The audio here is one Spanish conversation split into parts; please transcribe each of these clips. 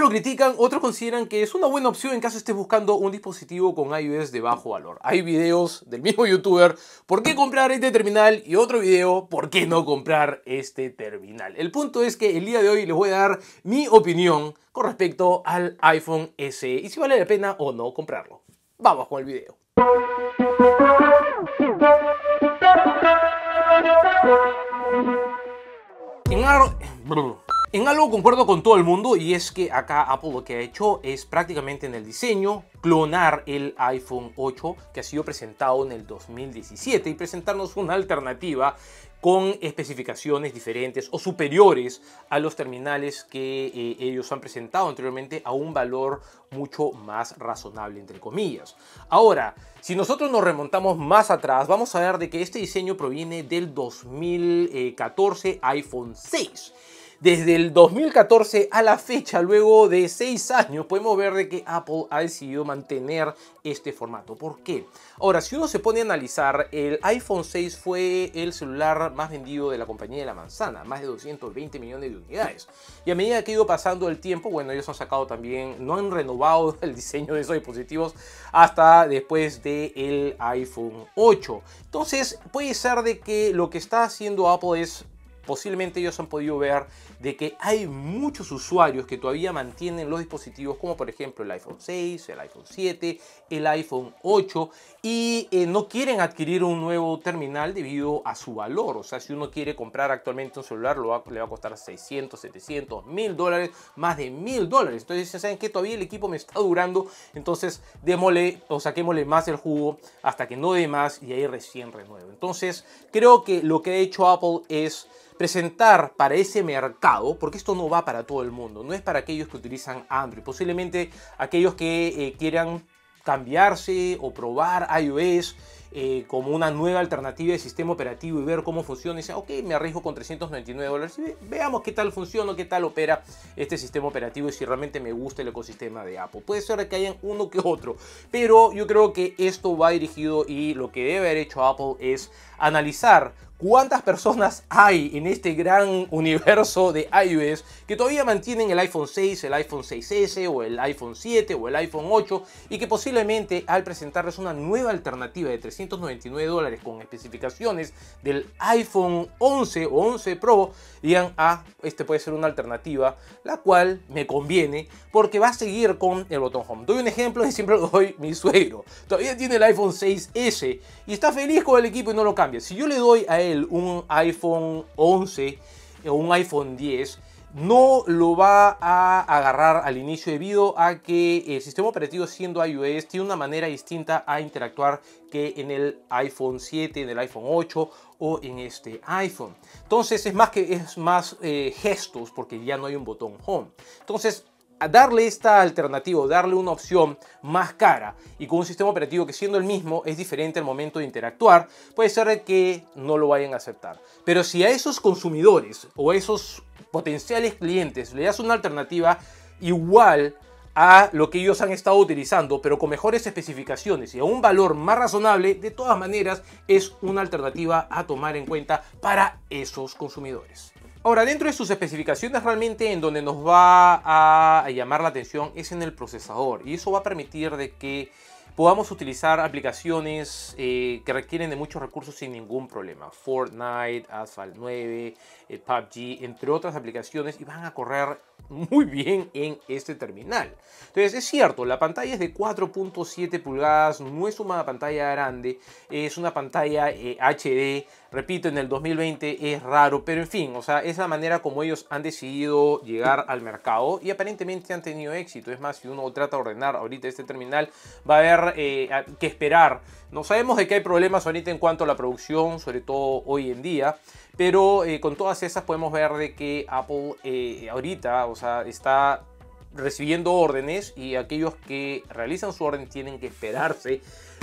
lo critican, otros consideran que es una buena opción en caso estés buscando un dispositivo con iOS de bajo valor. Hay videos del mismo youtuber, ¿por qué comprar este terminal? Y otro video, ¿por qué no comprar este terminal? El punto es que el día de hoy les voy a dar mi opinión con respecto al iPhone SE y si vale la pena o no comprarlo. Vamos con el video. En algo concuerdo con todo el mundo y es que acá Apple lo que ha hecho es prácticamente en el diseño clonar el iPhone 8 que ha sido presentado en el 2017 y presentarnos una alternativa con especificaciones diferentes o superiores a los terminales que eh, ellos han presentado anteriormente a un valor mucho más razonable, entre comillas. Ahora, si nosotros nos remontamos más atrás, vamos a ver de que este diseño proviene del 2014 eh, iPhone 6 desde el 2014 a la fecha, luego de 6 años, podemos ver de que Apple ha decidido mantener este formato. ¿Por qué? Ahora, si uno se pone a analizar, el iPhone 6 fue el celular más vendido de la compañía de la manzana, más de 220 millones de unidades. Y a medida que ha ido pasando el tiempo, bueno, ellos han sacado también, no han renovado el diseño de esos dispositivos hasta después del iPhone 8. Entonces, puede ser de que lo que está haciendo Apple es posiblemente ellos han podido ver de que hay muchos usuarios que todavía mantienen los dispositivos como por ejemplo el iPhone 6, el iPhone 7, el iPhone 8 y eh, no quieren adquirir un nuevo terminal debido a su valor. O sea, si uno quiere comprar actualmente un celular le va a costar 600, 700, 1000 dólares, más de 1000 dólares. Entonces ya ¿saben que Todavía el equipo me está durando, entonces démosle o saquémosle más el jugo hasta que no dé más y ahí recién renuevo. Entonces creo que lo que ha hecho Apple es presentar para ese mercado, porque esto no va para todo el mundo, no es para aquellos que utilizan Android, posiblemente aquellos que eh, quieran cambiarse o probar iOS eh, como una nueva alternativa de sistema operativo y ver cómo funciona. Y decir, ok, me arriesgo con 399 dólares y veamos qué tal funciona, qué tal opera este sistema operativo y si realmente me gusta el ecosistema de Apple. Puede ser que hayan uno que otro, pero yo creo que esto va dirigido y lo que debe haber hecho Apple es analizar ¿Cuántas personas hay en este gran universo de iOS que todavía mantienen el iPhone 6, el iPhone 6S o el iPhone 7 o el iPhone 8 y que posiblemente al presentarles una nueva alternativa de 399 dólares con especificaciones del iPhone 11 o 11 Pro digan, ah, este puede ser una alternativa, la cual me conviene porque va a seguir con el botón Home. Doy un ejemplo y siempre lo doy mi suegro. Todavía tiene el iPhone 6S y está feliz con el equipo y no lo cambia. Si yo le doy a un iPhone 11 o eh, un iPhone 10 no lo va a agarrar al inicio debido a que el sistema operativo siendo iOS tiene una manera distinta a interactuar que en el iPhone 7, en el iPhone 8 o en este iPhone. Entonces es más que es más eh, gestos porque ya no hay un botón home. Entonces darle esta alternativa, darle una opción más cara y con un sistema operativo que siendo el mismo es diferente al momento de interactuar, puede ser que no lo vayan a aceptar. Pero si a esos consumidores o a esos potenciales clientes le das una alternativa igual a lo que ellos han estado utilizando, pero con mejores especificaciones y a un valor más razonable, de todas maneras es una alternativa a tomar en cuenta para esos consumidores. Ahora, dentro de sus especificaciones realmente en donde nos va a llamar la atención es en el procesador y eso va a permitir de que podamos utilizar aplicaciones eh, que requieren de muchos recursos sin ningún problema. Fortnite, Asphalt 9, eh, PUBG, entre otras aplicaciones y van a correr muy bien en este terminal. Entonces es cierto, la pantalla es de 4.7 pulgadas, no es una pantalla grande, es una pantalla HD, eh, repito, en el 2020 es raro, pero en fin, o sea, es la manera como ellos han decidido llegar al mercado y aparentemente han tenido éxito. Es más, si uno trata de ordenar ahorita este terminal, va a haber eh, que esperar. No sabemos de que hay problemas ahorita en cuanto a la producción, sobre todo hoy en día. Pero eh, con todas esas podemos ver de que Apple eh, ahorita, o sea, está recibiendo órdenes y aquellos que realizan su orden tienen que esperarse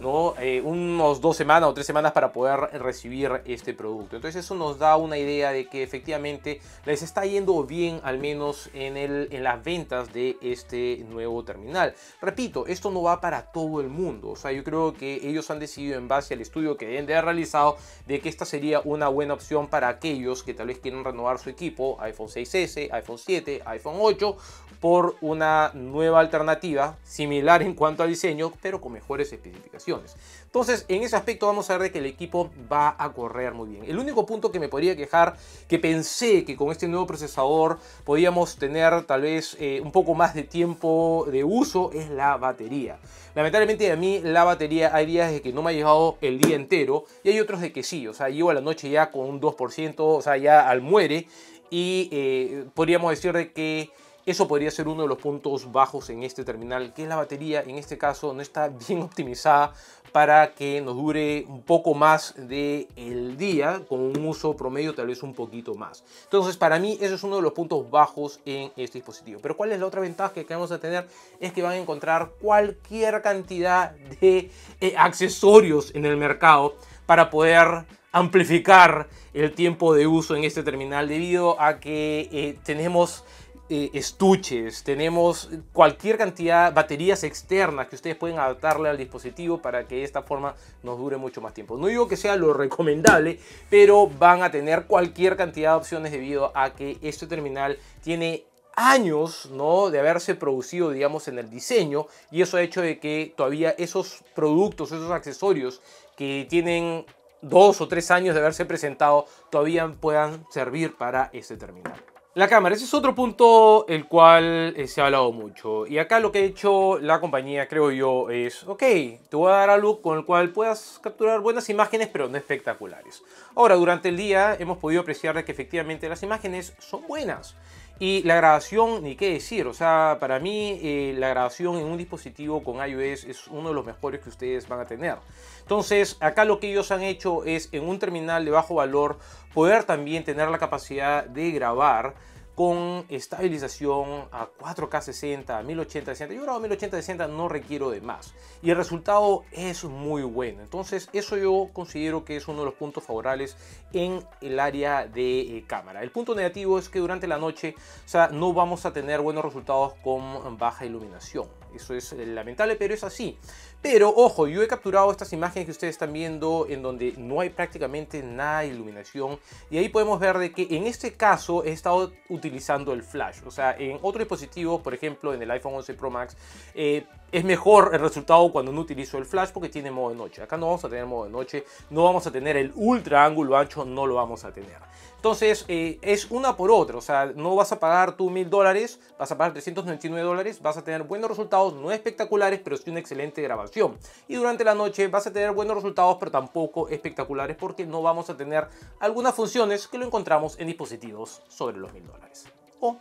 ¿no? Eh, unos dos semanas o tres semanas para poder recibir este producto. Entonces eso nos da una idea de que efectivamente les está yendo bien al menos en, el, en las ventas de este nuevo terminal. Repito, esto no va para todo el mundo. O sea, yo creo que ellos han decidido en base al estudio que deben de haber realizado de que esta sería una buena opción para aquellos que tal vez quieren renovar su equipo iPhone 6S, iPhone 7, iPhone 8 por una nueva alternativa similar en cuanto al diseño, pero con mejores especificaciones. Entonces, en ese aspecto vamos a ver que el equipo va a correr muy bien. El único punto que me podría quejar, que pensé que con este nuevo procesador podíamos tener tal vez eh, un poco más de tiempo de uso, es la batería. Lamentablemente a mí la batería hay días de que no me ha llegado el día entero y hay otros de que sí, o sea, llevo a la noche ya con un 2%, o sea, ya al muere y eh, podríamos decir de que eso podría ser uno de los puntos bajos en este terminal, que la batería, en este caso no está bien optimizada para que nos dure un poco más del el día, con un uso promedio tal vez un poquito más. Entonces para mí eso es uno de los puntos bajos en este dispositivo. Pero ¿cuál es la otra ventaja que vamos a tener? Es que van a encontrar cualquier cantidad de eh, accesorios en el mercado para poder amplificar el tiempo de uso en este terminal debido a que eh, tenemos eh, estuches, tenemos cualquier cantidad, de baterías externas que ustedes pueden adaptarle al dispositivo para que de esta forma nos dure mucho más tiempo. No digo que sea lo recomendable, pero van a tener cualquier cantidad de opciones debido a que este terminal tiene años ¿no? de haberse producido, digamos, en el diseño y eso ha hecho de que todavía esos productos, esos accesorios que tienen dos o tres años de haberse presentado, todavía puedan servir para este terminal. La cámara, ese es otro punto el cual eh, se ha hablado mucho. Y acá lo que ha hecho la compañía, creo yo, es, ok, te voy a dar algo con el cual puedas capturar buenas imágenes, pero no espectaculares. Ahora, durante el día hemos podido apreciar que efectivamente las imágenes son buenas. Y la grabación, ni qué decir, o sea, para mí eh, la grabación en un dispositivo con iOS es uno de los mejores que ustedes van a tener. Entonces, acá lo que ellos han hecho es en un terminal de bajo valor poder también tener la capacidad de grabar con estabilización a 4K 60, 1080 60. Yo grabo 1080 60, no requiero de más. Y el resultado es muy bueno. Entonces, eso yo considero que es uno de los puntos favorables en el área de eh, cámara. El punto negativo es que durante la noche, sea, no vamos a tener buenos resultados con baja iluminación. Eso es eh, lamentable, pero es así. Pero ojo, yo he capturado estas imágenes que ustedes están viendo en donde no hay prácticamente nada de iluminación. Y ahí podemos ver de que en este caso he estado utilizando el flash. O sea, en otro dispositivo, por ejemplo, en el iPhone 11 Pro Max, eh, es mejor el resultado cuando no utilizo el flash porque tiene modo de noche. Acá no vamos a tener modo de noche, no vamos a tener el ultra ángulo ancho, no lo vamos a tener. Entonces eh, es una por otra, o sea, no vas a pagar tú mil dólares, vas a pagar 399 dólares, vas a tener buenos resultados, no espectaculares, pero sí una excelente grabación. Y durante la noche vas a tener buenos resultados, pero tampoco espectaculares porque no vamos a tener algunas funciones que lo encontramos en dispositivos sobre los mil dólares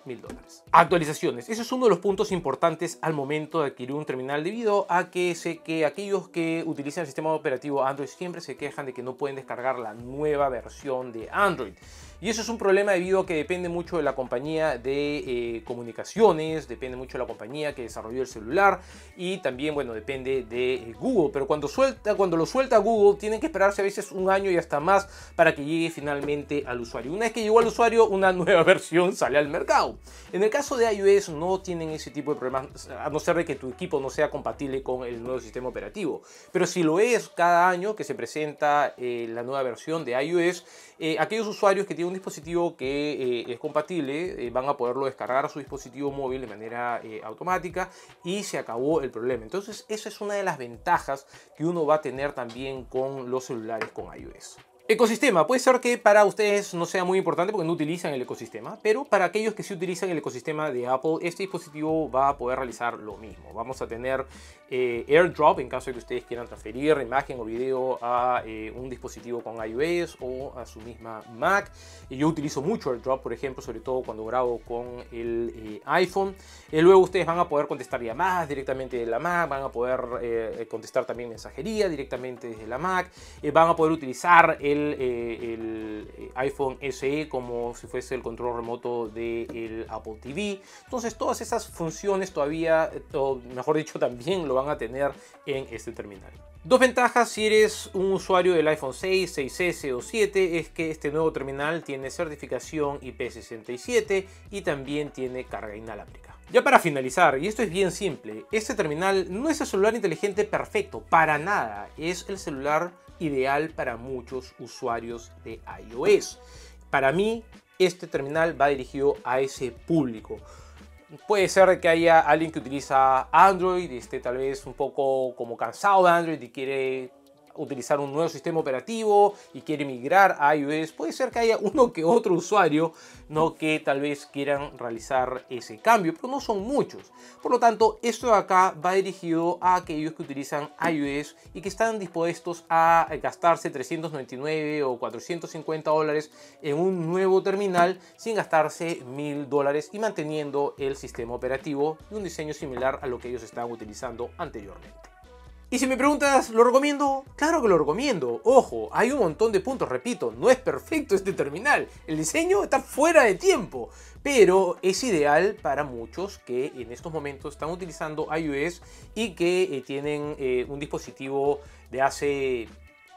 mil dólares. Actualizaciones. Ese es uno de los puntos importantes al momento de adquirir un terminal debido a que sé que aquellos que utilizan el sistema operativo Android siempre se quejan de que no pueden descargar la nueva versión de Android. Y eso es un problema debido a que depende mucho de la compañía de eh, comunicaciones, depende mucho de la compañía que desarrolló el celular y también, bueno, depende de eh, Google. Pero cuando, suelta, cuando lo suelta Google, tienen que esperarse a veces un año y hasta más para que llegue finalmente al usuario. Una vez que llegó al usuario, una nueva versión sale al mercado. En el caso de iOS no tienen ese tipo de problemas, a no ser de que tu equipo no sea compatible con el nuevo sistema operativo. Pero si lo es cada año que se presenta eh, la nueva versión de iOS, eh, aquellos usuarios que tienen un dispositivo que eh, es compatible eh, van a poderlo descargar a su dispositivo móvil de manera automática y se acabó el problema. Entonces esa es una de las ventajas que uno va a tener también con los celulares con iOS. Ecosistema. Puede ser que para ustedes no sea muy importante porque no utilizan el ecosistema, pero para aquellos que sí utilizan el ecosistema de Apple, este dispositivo va a poder realizar lo mismo. Vamos a tener eh, AirDrop en caso de que ustedes quieran transferir imagen o video a eh, un dispositivo con iOS o a su misma Mac. Yo utilizo mucho AirDrop, por ejemplo, sobre todo cuando grabo con el eh, iPhone. luego ustedes van a poder contestar llamadas directamente de la Mac, van a poder contestar también mensajería directamente desde la Mac, van a poder utilizar el eh, el, iPhone SE como si fuese el control remoto del el Apple TV. Entonces todas esas funciones todavía, o mejor dicho, también lo van a tener en este terminal. Dos ventajas si eres un usuario del iPhone 6, 6S o 7 es que este nuevo terminal tiene certificación IP67 y también tiene carga inalámbrica. Ya para finalizar, y esto es bien simple, este terminal no es el celular inteligente perfecto, para nada, es el celular ideal para muchos usuarios de iOS. Para mí, este terminal va dirigido a ese público. Puede ser que haya alguien que utiliza Android y esté tal vez un poco como cansado de Android y quiere utilizar un nuevo sistema operativo y quiere migrar a iOS, puede ser que haya uno que otro usuario ¿no? que tal vez quieran realizar ese cambio, pero no son muchos. Por lo tanto, esto de acá va dirigido a aquellos que utilizan iOS y que están dispuestos a gastarse 399 o 450 dólares en un nuevo terminal sin gastarse 1000 dólares y manteniendo el sistema operativo y un diseño similar a lo que ellos estaban utilizando anteriormente. Y si me preguntas, ¿lo recomiendo? Claro que lo recomiendo. Ojo, hay un montón de puntos, repito, no es perfecto este terminal. El diseño está fuera de tiempo, pero es ideal para muchos que en estos momentos están utilizando iOS y que eh, tienen eh, un dispositivo de hace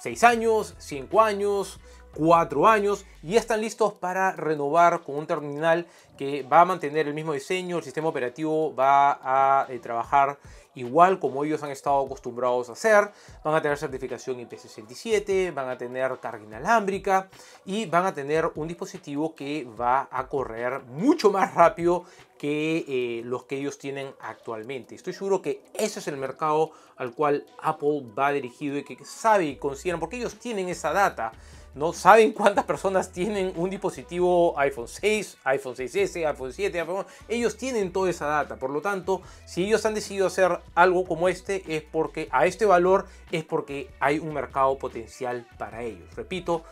6 años, 5 años, cuatro años y están listos para renovar con un terminal que va a mantener el mismo diseño, el sistema operativo va a eh, trabajar igual como ellos han estado acostumbrados a hacer, van a tener certificación IP67, van a tener carga inalámbrica y van a tener un dispositivo que va a correr mucho más rápido que eh, los que ellos tienen actualmente. Estoy seguro que ese es el mercado al cual Apple va dirigido y que sabe y consideran, porque ellos tienen esa data ¿no? Saben cuántas personas tienen un dispositivo iPhone 6, iPhone 6S, iPhone 7, iPhone... Ellos tienen toda esa data. Por lo tanto, si ellos han decidido hacer algo como este, es porque a este valor es porque hay un mercado potencial para ellos. Repito,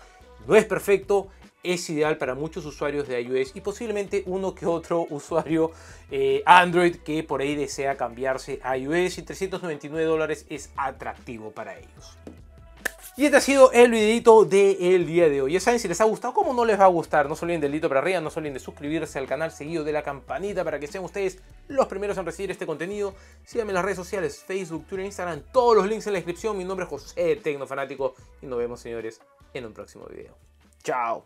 no es perfecto, es ideal para muchos usuarios de iOS y posiblemente uno que otro usuario eh, Android que por ahí desea cambiarse a iOS y 399 dólares es atractivo para ellos. Y este ha sido el videito del día de hoy. Ya saben, si les ha gustado, como no les va a gustar, no se olviden del dedito para arriba, no se olviden de suscribirse al canal seguido de la campanita para que sean ustedes los primeros en recibir este contenido. Síganme en las redes sociales, Facebook, Twitter, Instagram, todos los links en la descripción. Mi nombre es José Tecnofanático y nos vemos, señores, en un próximo video. Chao.